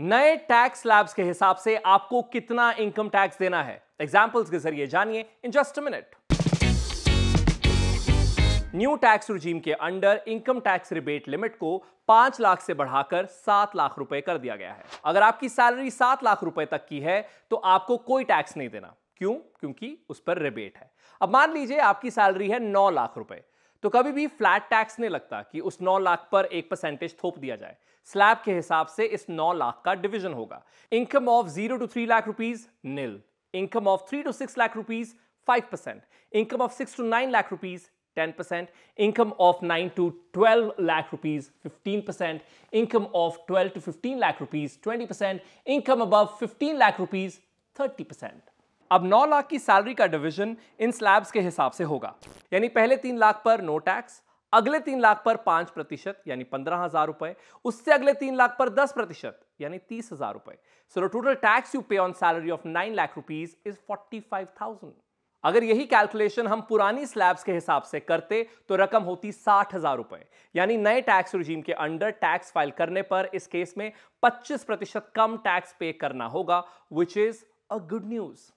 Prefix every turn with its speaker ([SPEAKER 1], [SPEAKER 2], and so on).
[SPEAKER 1] नए tax labs के हिसाब से आपको कितना इनकम टैक्स देना है एग्जाम्पल्स के जरिए जानिए in just minute new tax regime के under income tax rebate limit को पांच लाख से बढ़ाकर सात लाख रुपए कर दिया गया है अगर आपकी सैलरी सात लाख रुपए तक की है तो आपको कोई टैक्स नहीं देना क्यों क्योंकि उस पर रिबेट है अब मान लीजिए आपकी सैलरी है नौ लाख रुपए तो कभी भी फ्लैट टैक्स नहीं लगता कि उस नौ लाख पर एक परसेंटेज थोप दिया जाए स्लैब के हिसाब से इस नौ लाख का डिविजन होगा income of zero to three lakh rupees nil income of three to six lakh rupees five percent income of six to nine lakh rupees ten percent income of nine to twelve lakh rupees fifteen percent income of twelve to fifteen lakh rupees twenty percent income अब fifteen lakh rupees thirty percent अब 9 लाख की salary का division in slabs के हिसाब से होगा यानी पहले तीन लाख पर नो टैक्स अगले तीन लाख पर पांच प्रतिशत यानी पंद्रह हजार रुपए उससे अगले तीन लाख पर दस प्रतिशत यानी तीस हजार रुपए so total tax you pay on salary of nine lakh rupees is forty five thousand अगर यही कैलकुलेशन हम पुरानी स्लैब्स के हिसाब से करते तो रकम होती साठ हजार रुपए यानी नए टैक्स रिजीम के अंडर टैक्स फाइल करने पर इस केस में 25 प्रतिशत कम टैक्स पे करना होगा which is a good news